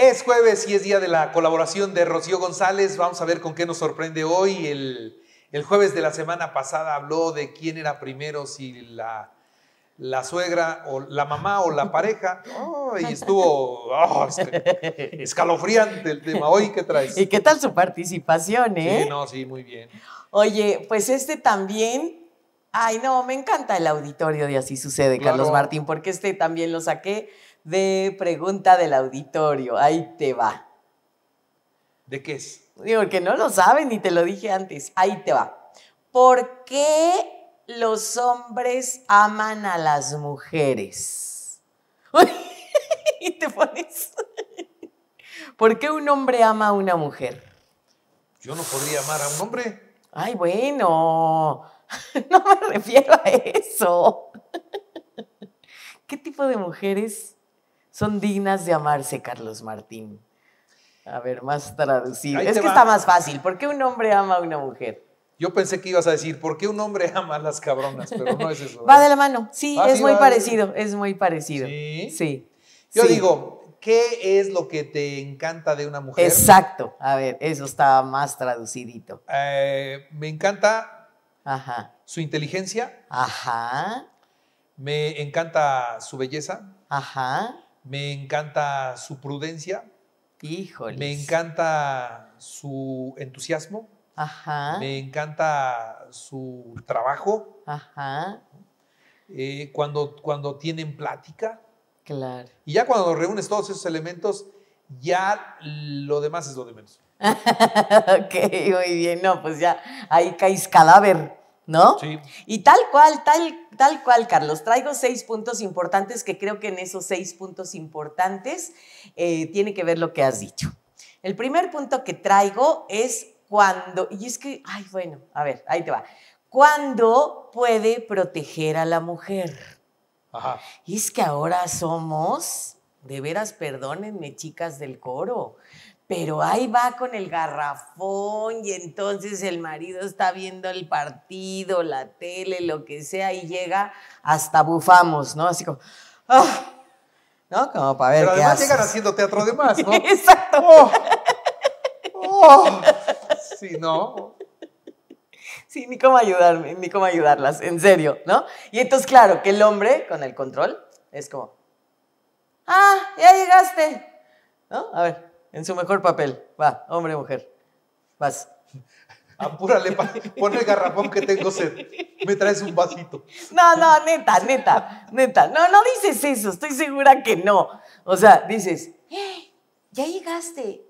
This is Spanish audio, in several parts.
Es jueves y es día de la colaboración de Rocío González. Vamos a ver con qué nos sorprende hoy. El, jueves de la semana pasada habló de quién era primero, si la, la suegra o la mamá o la pareja. y estuvo oh, este, escalofriante el tema. Hoy, ¿qué traes? ¿Y qué tal su participación, eh? Sí, no, sí, muy bien. Oye, pues este también Ay, no, me encanta el auditorio de Así Sucede, Carlos Martín, porque este también lo saqué de pregunta del auditorio. Ahí te va. ¿De qué es? Digo, que no lo saben y te lo dije antes. Ahí te va. ¿Por qué los hombres aman a las mujeres? y te pones. ¿Por qué un hombre ama a una mujer? Yo no podría amar a un hombre. Ay, bueno. No me refiero a eso. ¿Qué tipo de mujeres son dignas de amarse, Carlos Martín. A ver, más traducido. es que está más fácil. ¿Por qué un hombre ama a una mujer? Yo pensé que ibas a decir, ¿por qué un hombre ama a las cabronas? Pero no es eso. Va ¿eh? de la mano. Sí, es muy parecido, es muy parecido. Sí. Yo digo, ¿qué es lo que te encanta de una mujer? Exacto. A ver, eso está más traducidito. Eh, me encanta Ajá. su inteligencia. Ajá. Me encanta su belleza. Ajá. Me encanta su prudencia. Híjole. Me encanta su entusiasmo. Ajá. Me encanta su trabajo. Ajá. Eh, cuando, cuando tienen plática. Claro. Y ya cuando reúnes todos esos elementos, ya lo demás es lo de menos. ok, muy bien. No, pues ya ahí caes cadáver. ¿no? Sí. Y tal cual, tal, tal cual, Carlos. Traigo seis puntos importantes que creo que en esos seis puntos importantes eh, tiene que ver lo que has dicho. El primer punto que traigo es cuando, y es que, ay, bueno, a ver, ahí te va. ¿Cuándo puede proteger a la mujer? Ajá. Y es que ahora somos, de veras, perdónenme, chicas del coro, pero ahí va con el garrafón y entonces el marido está viendo el partido, la tele, lo que sea, y llega hasta bufamos, ¿no? Así como, oh, ¿no? Como para ver. Pero además llegan haciendo teatro de más, ¿no? Exacto. Oh, oh. Sí, ¿no? Sí, ni cómo ayudarme, ni cómo ayudarlas, en serio, ¿no? Y entonces, claro, que el hombre con el control es como, ah, ya llegaste, ¿no? A ver. En su mejor papel. Va, hombre, mujer. Vas. Apúrale, pone pon el garrafón que tengo sed. Me traes un vasito. No, no, neta, neta, neta. No, no dices eso, estoy segura que no. O sea, dices, eh, ya llegaste.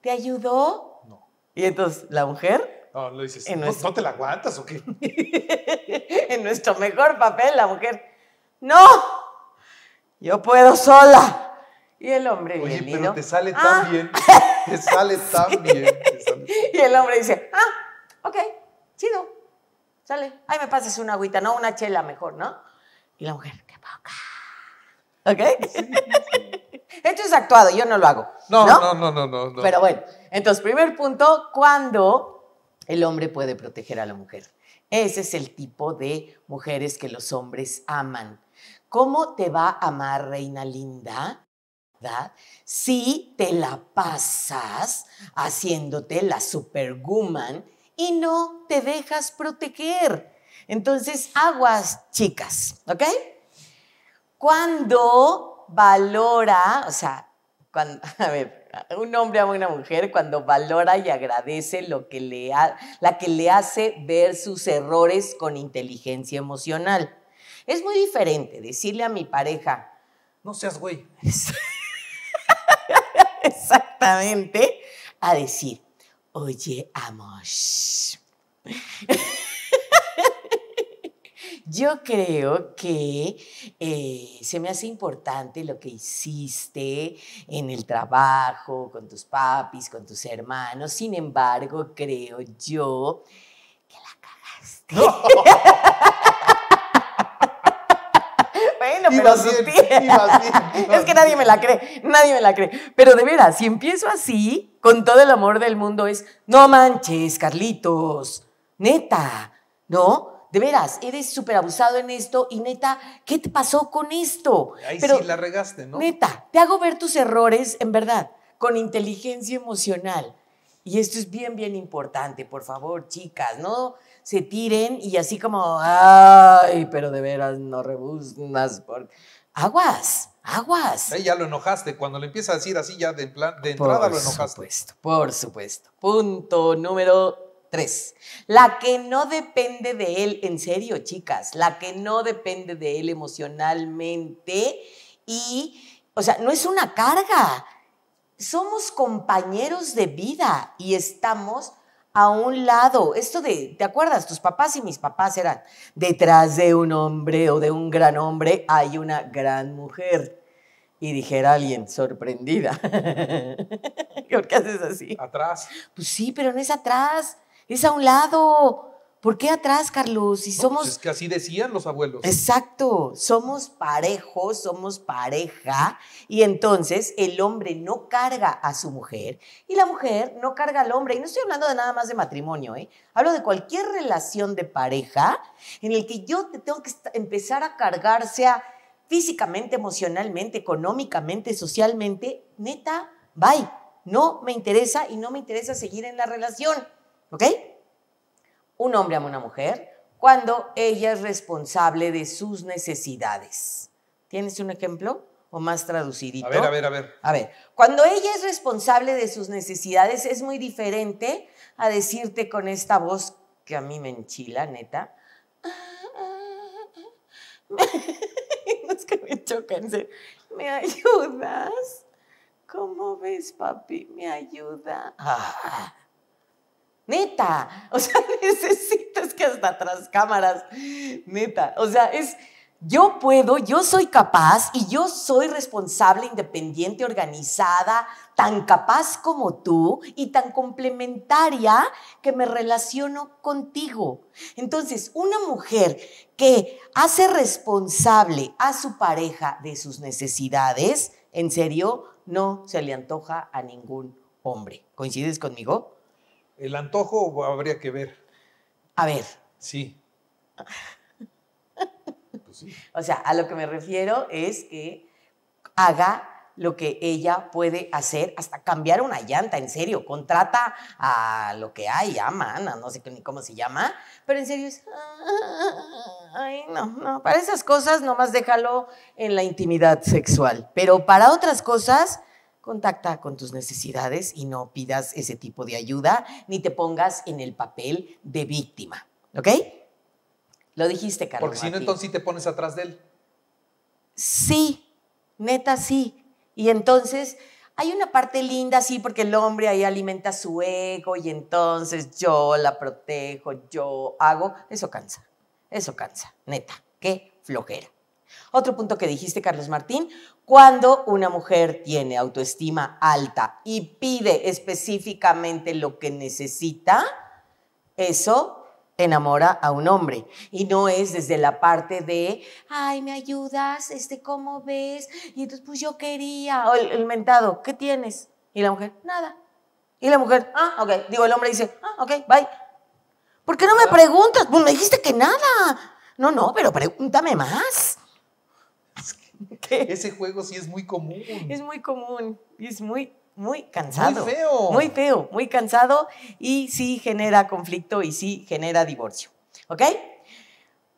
¿Te ayudó? No. Y entonces, ¿la mujer? No, lo dices. ¿No te la aguantas o qué? en nuestro mejor papel, la mujer. ¡No! Yo puedo sola. Y el hombre, Oye, te sale ah. tan bien, te sale tan bien. Y el hombre dice, ah, ok, chido, sale, Ahí me pasas una agüita, no, una chela mejor, ¿no? Y la mujer, qué poca. ¿Ok? es actuado, yo no lo hago. No, no, no, no, no. no. Pero bueno, entonces, primer punto, ¿cuándo el hombre puede proteger a la mujer? Ese es el tipo de mujeres que los hombres aman. ¿Cómo te va a amar, reina linda? Si te la pasas haciéndote la superwoman y no te dejas proteger. Entonces, aguas chicas, ¿ok? Cuando valora, o sea, cuando, a ver, un hombre a una mujer cuando valora y agradece lo que le la que le hace ver sus errores con inteligencia emocional. Es muy diferente decirle a mi pareja, no seas güey. exactamente a decir, oye, Amos. Yo creo que eh, se me hace importante lo que hiciste en el trabajo, con tus papis, con tus hermanos. Sin embargo, creo yo que la cagaste. es que nadie me la cree, nadie me la cree. Pero de veras, si empiezo así, con todo el amor del mundo, es, no manches, Carlitos, neta, ¿no? de veras, eres súper abusado en esto y neta, ¿qué te pasó con esto? Ahí Pero, sí la regaste, ¿no? Neta, te hago ver tus errores, en verdad, con inteligencia emocional. Y esto es bien, bien importante, por favor, chicas, no se tiren y así como, ay, pero de veras no rebuznas por... Aguas, aguas. Ahí ya lo enojaste, cuando le empiezas a decir así ya de, plan, de entrada lo enojaste. Por supuesto, por supuesto. Punto número Tres, la que no depende de él, en serio, chicas, la que no depende de él emocionalmente y, o sea, no es una carga, somos compañeros de vida y estamos a un lado. Esto de, ¿te acuerdas? Tus papás y mis papás eran, detrás de un hombre o de un gran hombre hay una gran mujer. Y dijera alguien, sorprendida. ¿Por qué haces así? Atrás. Pues sí, pero no es atrás, es a un lado. ¿Por qué atrás, Carlos? Si pues somos... es que así decían los abuelos. Exacto, somos parejos, somos pareja, y entonces el hombre no carga a su mujer y la mujer no carga al hombre. Y no estoy hablando de nada más de matrimonio, ¿eh? hablo de cualquier relación de pareja en el que yo te tengo que empezar a cargar, sea físicamente, emocionalmente, económicamente, socialmente, neta, bye. No me interesa y no me interesa seguir en la relación, ¿ok? un hombre ama a una mujer cuando ella es responsable de sus necesidades. ¿Tienes un ejemplo? O más traducidito. A ver, a ver, a ver. A ver, cuando ella es responsable de sus necesidades es muy diferente a decirte con esta voz que a mí me enchila, neta. es que me chocan. ¿Me ayudas? ¿Cómo ves, papi? ¿Me ayuda? Ah. Neta, o sea, necesitas que hasta tras cámaras, neta, o sea, es, yo puedo, yo soy capaz y yo soy responsable, independiente, organizada, tan capaz como tú y tan complementaria que me relaciono contigo. Entonces, una mujer que hace responsable a su pareja de sus necesidades, en serio, no se le antoja a ningún hombre. ¿Coincides conmigo? ¿El antojo habría que ver? A ver. Sí. pues sí. O sea, a lo que me refiero es que haga lo que ella puede hacer, hasta cambiar una llanta, en serio, contrata a lo que hay, a Mana, no sé ni cómo se llama, pero en serio es, ay, no, no, para esas cosas nomás déjalo en la intimidad sexual, pero para otras cosas, contacta con tus necesidades y no pidas ese tipo de ayuda ni te pongas en el papel de víctima. ¿Ok? Lo dijiste, Carlos. Porque si no, entonces sí te pones atrás de él. Sí, neta sí. Y entonces hay una parte linda, sí, porque el hombre ahí alimenta su ego y entonces yo la protejo, yo hago. Eso cansa, eso cansa, neta. Qué flojera. Otro punto que dijiste, Carlos Martín, cuando una mujer tiene autoestima alta y pide específicamente lo que necesita, eso enamora a un hombre y no es desde la parte de ay me ayudas este cómo ves y entonces pues yo quería o el, mentado qué tienes y la mujer nada y la mujer ah ok digo el hombre dice ah ok bye ¿por qué no me preguntas? Pues me dijiste que nada no no pero pregúntame más Ese juego sí es muy común. Es muy común y es muy, muy cansado. Muy feo. Muy feo, muy cansado y sí genera conflicto y sí genera divorcio. ¿Ok?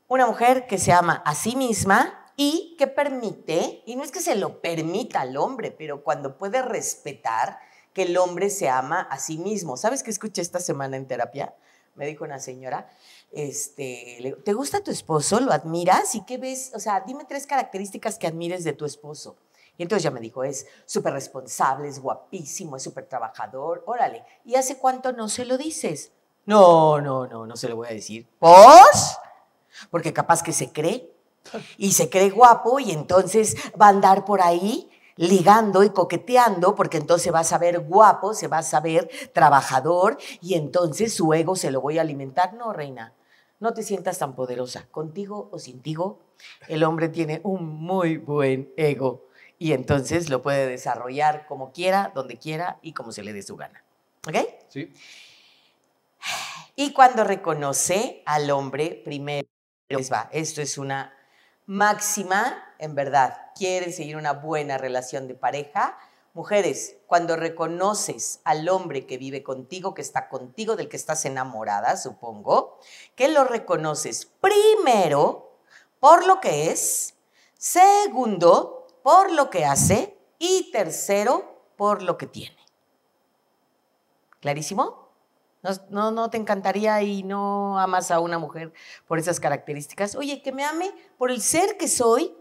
Una mujer que se ama a sí misma y que permite, y no es que se lo permita al hombre, pero cuando puede respetar que el hombre se ama a sí mismo. ¿Sabes qué escuché esta semana en terapia? me dijo una señora, este, ¿te gusta tu esposo? ¿Lo admiras? ¿Y qué ves? O sea, dime tres características que admires de tu esposo. Y entonces ya me dijo, es súper responsable, es guapísimo, es súper trabajador, órale. ¿Y hace cuánto no se lo dices? No, no, no, no se lo voy a decir. ¿Vos? Porque capaz que se cree y se cree guapo y entonces va a andar por ahí ligando y coqueteando, porque entonces va a saber guapo, se va a saber trabajador y entonces su ego se lo voy a alimentar. No, reina, no te sientas tan poderosa. Contigo o sin tigo, el hombre tiene un muy buen ego y entonces lo puede desarrollar como quiera, donde quiera y como se le dé su gana. ¿Ok? Sí. Y cuando reconoce al hombre primero, esto es una máxima, en verdad, quieren seguir una buena relación de pareja, mujeres, cuando reconoces al hombre que vive contigo, que está contigo, del que estás enamorada, supongo, que lo reconoces primero por lo que es, segundo, por lo que hace y tercero, por lo que tiene. ¿Clarísimo? No, no, no, te encantaría y no amas a una mujer por esas características. Oye, que me ame por el ser que soy,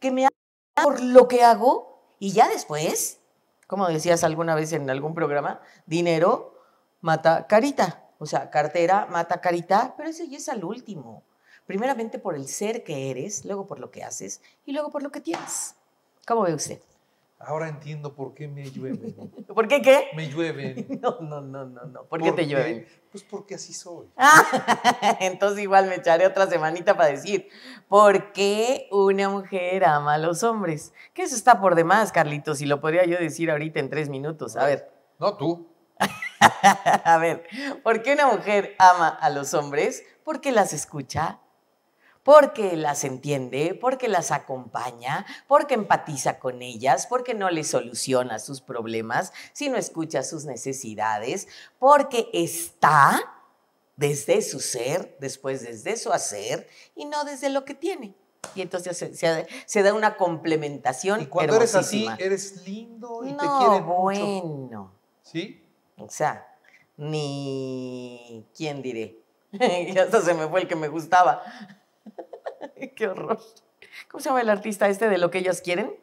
que me ame por lo que hago y ya después, como decías alguna vez en algún programa, dinero mata carita. O sea, cartera mata carita, pero eso ya es al último. Primeramente por el ser que eres, luego por lo que haces y luego por lo que tienes. ¿Cómo ve usted? Ahora entiendo por qué me llueven. ¿Por qué qué? Me llueven. No, no, no, no, no. ¿Por, qué te llueven? Pues porque así soy. Ah, entonces igual me echaré otra semanita para decir, ¿por qué una mujer ama a los hombres? Que eso está por demás, Carlitos, y lo podría yo decir ahorita en tres minutos. A ver. No, tú. a ver, ¿por qué una mujer ama a los hombres? Porque las escucha porque las entiende, porque las acompaña, porque empatiza con ellas, porque no les soluciona sus problemas, sino escucha sus necesidades, porque está desde su ser, después desde su hacer y no desde lo que tiene. Y entonces se, da una complementación. Y cuando eres así, eres lindo y no, te quieren bueno. ¿Sí? O sea, ni. ¿Quién diré? Ya se me fue el que me gustaba. Qué horror. ¿Cómo se llama el artista este de lo que ellos quieren?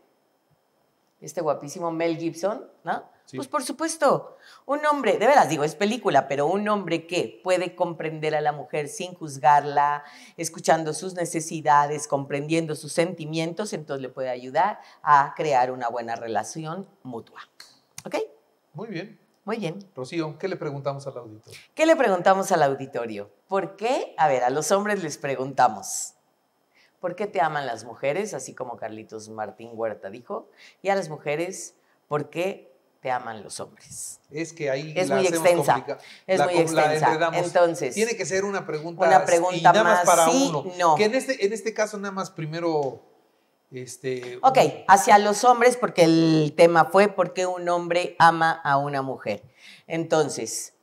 Este guapísimo Mel Gibson, ¿no? Pues por supuesto, un hombre, de veras digo, es película, pero un hombre que puede comprender a la mujer sin juzgarla, escuchando sus necesidades, comprendiendo sus sentimientos, entonces le puede ayudar a crear una buena relación mutua. ¿Ok? Muy bien. Muy bien. Rocío, ¿qué le preguntamos al auditorio? ¿Qué le preguntamos al auditorio? ¿Por qué? A ver, a los hombres les preguntamos. ¿Por qué te aman las mujeres? Así como Carlitos Martín Huerta dijo. Y a las mujeres, ¿por qué te aman los hombres? Es que ahí es muy extensa. Es muy extensa. Entonces, tiene que ser una pregunta, una pregunta y nada más, para uno. No. Que este, en este, caso nada más primero este, ok, hacia los hombres, porque el tema fue por qué un hombre ama a una mujer. Entonces,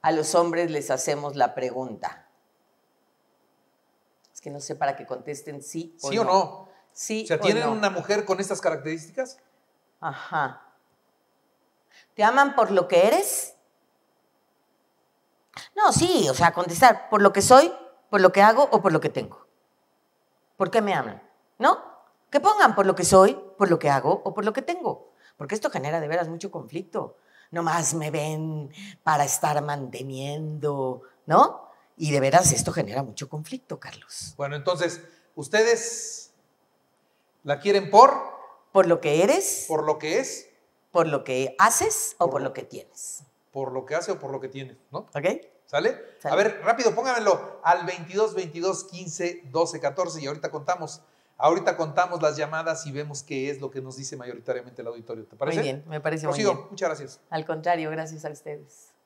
a los hombres les hacemos la pregunta, es que no sé para que contesten sí o ¿Sí o no? Sí. O sea, ¿tienen una mujer con estas características? Ajá. ¿Te aman por lo que eres? No, sí, o sea, contestar por lo que soy, por lo que hago o por lo que tengo. ¿Por qué me aman? ¿No? Que pongan por lo que soy, por lo que hago o por lo que tengo. Porque esto genera de veras mucho conflicto. Nomás me ven para estar manteniendo, ¿no? Y de veras esto genera mucho conflicto, Carlos. Bueno, entonces, ¿ustedes la quieren por? Por lo que eres. Por lo que es. Por lo que haces o por, lo que tienes. Por lo que hace o por lo que tienes, ¿no? Ok. ¿Sale? A ver, rápido, pónganlo al 22 22 15 12 14 y ahorita contamos. Ahorita contamos las llamadas y vemos qué es lo que nos dice mayoritariamente el auditorio. ¿Te parece? Muy bien, me parece muy bien. muchas gracias. Al contrario, gracias a ustedes.